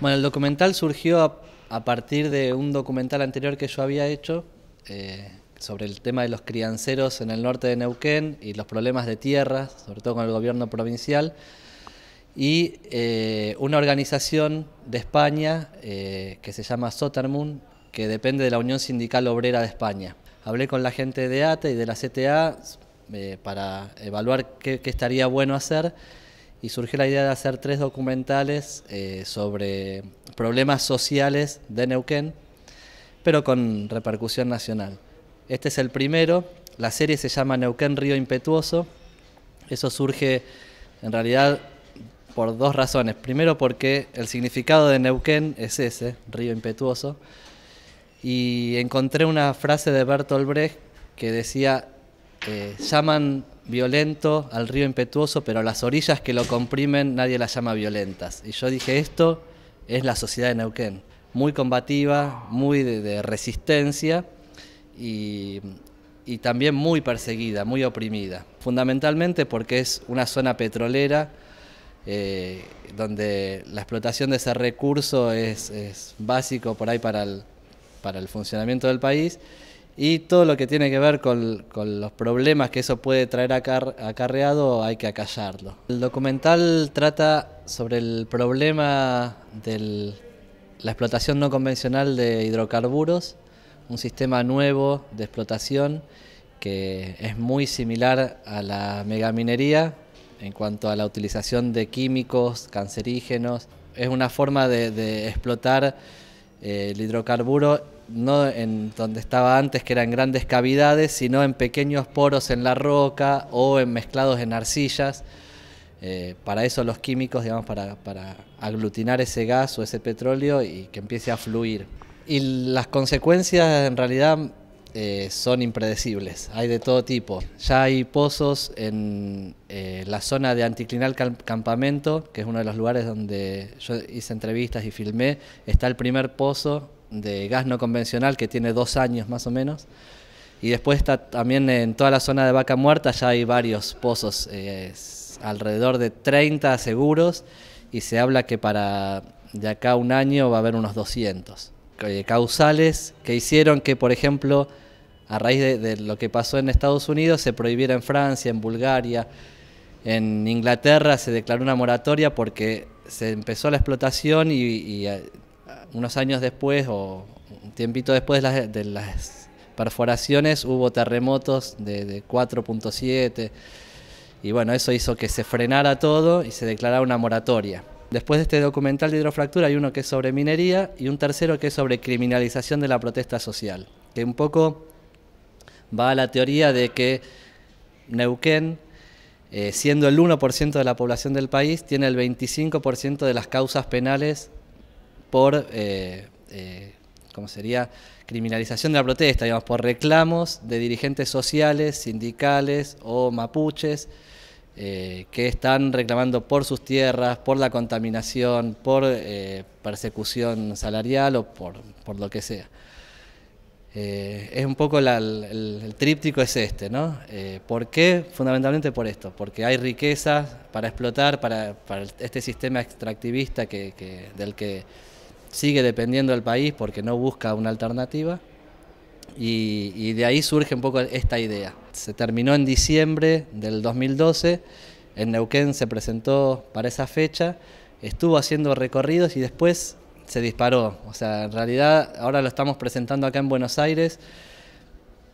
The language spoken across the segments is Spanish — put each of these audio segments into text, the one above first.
Bueno, el documental surgió a, partir de un documental anterior que yo había hecho eh, sobre el tema de los crianceros en el norte de Neuquén y los problemas de tierra, sobre todo con el gobierno provincial. Y eh, una organización de España eh, que se llama Sotermun, que depende de la Unión Sindical Obrera de España. Hablé con la gente de ATE y de la CTA para evaluar qué, qué estaría bueno hacer y surgió la idea de hacer tres documentales eh, sobre problemas sociales de Neuquén, pero con repercusión nacional. Este es el primero, la serie se llama Neuquén Río Impetuoso, eso surge en realidad por dos razones. Primero porque el significado de Neuquén es ese, río impetuoso, y encontré una frase de Bertolt Brecht que decía, eh, llaman violento al río impetuoso, pero las orillas que lo comprimen nadie las llama violentas. Y yo dije, esto es la sociedad de Neuquén, muy combativa, muy de, resistencia y, también muy perseguida, muy oprimida, fundamentalmente porque es una zona petrolera. Eh, donde la explotación de ese recurso es, es básico por ahí para para el funcionamiento del país y todo lo que tiene que ver con, los problemas que eso puede traer acarreado hay que acallarlo. El documental trata sobre el problema de la explotación no convencional de hidrocarburos, un sistema nuevo de explotación que es muy similar a la megaminería en cuanto a la utilización de químicos, cancerígenos. Es una forma de, explotar eh, el hidrocarburo no en donde estaba antes, que eran grandes cavidades, sino en pequeños poros en la roca o en mezclados en arcillas. Eh, para eso los químicos, digamos, para, aglutinar ese gas o ese petróleo y que empiece a fluir. Y las consecuencias en realidad eh, son impredecibles, hay de todo tipo. Ya hay pozos en eh, la zona de Anticlinal Campamento, que es uno de los lugares donde yo hice entrevistas y filmé, está el primer pozo de gas no convencional que tiene dos años más o menos. Y después está también en toda la zona de Vaca Muerta, ya hay varios pozos, eh, alrededor de 30 seguros, y se habla que para de acá un año va a haber unos 200. Eh, causales que hicieron que, por ejemplo, a raíz de, lo que pasó en Estados Unidos, se prohibiera en Francia, en Bulgaria, en Inglaterra se declaró una moratoria porque se empezó la explotación y eh, unos años después o un tiempito después de las, perforaciones hubo terremotos de, 4.7 y bueno, eso hizo que se frenara todo y se declarara una moratoria. Después de este documental de hidrofractura hay uno que es sobre minería y un tercero que es sobre criminalización de la protesta social, que un poco va a la teoría de que Neuquén, eh, siendo el 1% de la población del país, tiene el 25% de las causas penales por, eh, eh, ¿cómo sería? Criminalización de la protesta, digamos, por reclamos de dirigentes sociales, sindicales o mapuches eh, que están reclamando por sus tierras, por la contaminación, por persecución salarial o por, por lo que sea. es un poco el, tríptico es este, ¿no? ¿Por qué? Fundamentalmente por esto, porque hay riquezas para explotar, para, este sistema extractivista que, del que sigue dependiendo del país porque no busca una alternativa. Y, de ahí surge un poco esta idea. Se terminó en diciembre del 2012, en Neuquén se presentó para esa fecha, estuvo haciendo recorridos y después se disparó. O sea, en realidad ahora lo estamos presentando acá en Buenos Aires,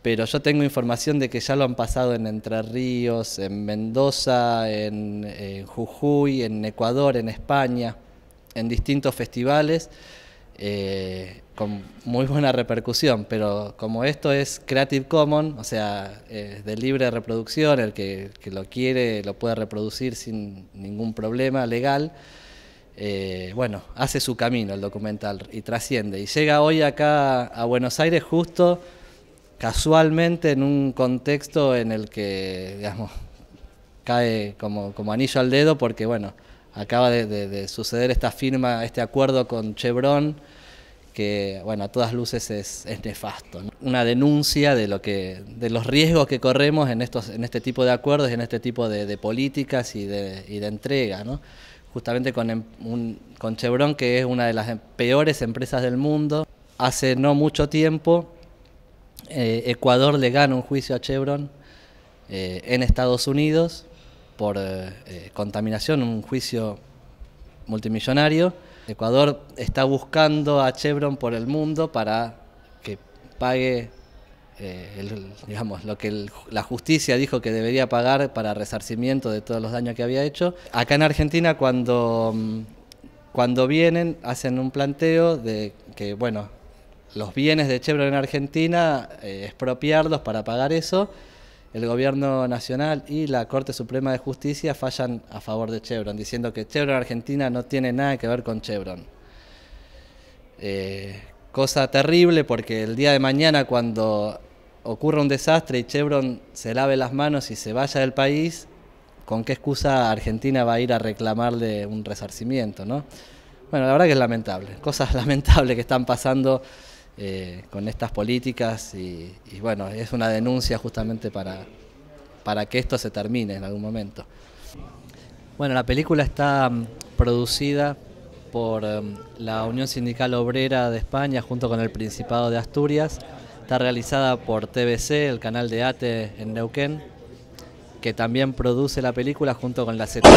pero yo tengo información de que ya lo han pasado en Entre Ríos, en Mendoza, en Jujuy, en Ecuador, en España en distintos festivales eh, con muy buena repercusión, pero como esto es Creative Commons, o sea, es de libre reproducción, el que, lo quiere lo puede reproducir sin ningún problema legal, eh, bueno, hace su camino el documental y trasciende. Y llega hoy acá a Buenos Aires justo casualmente en un contexto en el que, digamos, cae como, como anillo al dedo porque, bueno, acaba de, suceder esta firma, este acuerdo con Chevron, que bueno, a todas luces es, nefasto. Una denuncia de, lo que, de los riesgos que corremos en, estos, en este tipo de acuerdos, en este tipo de, políticas y de, entrega. Justamente em, con, Chevron, que es una de las em, peores empresas del mundo, hace no mucho tiempo eh, Ecuador le gana un juicio a Chevron eh, en Estados Unidos por eh, eh, contaminación, un juicio multimillonario. Ecuador está buscando a Chevron por el mundo para que pague eh, digamos, lo que la justicia dijo que debería pagar para resarcimiento de todos los daños que había hecho. Acá en Argentina cuando, mm, cuando vienen hacen un planteo de que, bueno, los bienes de Chevron en Argentina, expropiarlos para pagar eso el gobierno nacional y la Corte Suprema de Justicia fallan a favor de Chevron, diciendo que Chevron Argentina no tiene nada que ver con Chevron. Eh, cosa terrible porque el día de mañana cuando ocurra un desastre y Chevron se lave las manos y se vaya del país, ¿con qué excusa Argentina va a ir a reclamarle un resarcimiento? ¿no? Bueno, la verdad que es lamentable, cosas lamentables que están pasando eh, con estas políticas y, bueno, es una denuncia justamente para, para que esto se termine en algún momento. Bueno, la película está mm, producida por mm, la Unión Sindical Obrera de España junto con el Principado de Asturias. Está realizada por TBC, el canal de ATE en Neuquén, que también produce la película junto con la CETA.